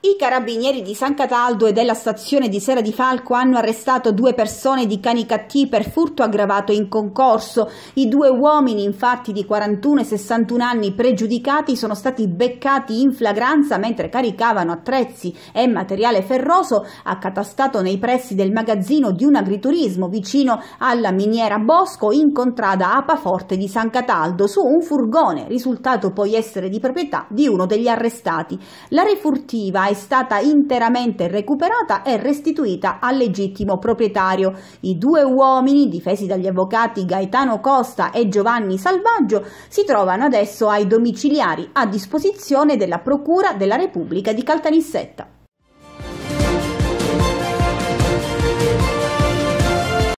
I carabinieri di San Cataldo e della stazione di Sera di Falco hanno arrestato due persone di Canicattì per furto aggravato in concorso. I due uomini, infatti di 41 e 61 anni pregiudicati, sono stati beccati in flagranza mentre caricavano attrezzi e materiale ferroso accatastato nei pressi del magazzino di un agriturismo vicino alla miniera Bosco in contrada Apaforte di San Cataldo su un furgone, risultato poi essere di proprietà di uno degli arrestati. La refurtiva è stata interamente recuperata e restituita al legittimo proprietario. I due uomini, difesi dagli avvocati Gaetano Costa e Giovanni Salvaggio, si trovano adesso ai domiciliari a disposizione della Procura della Repubblica di Caltanissetta.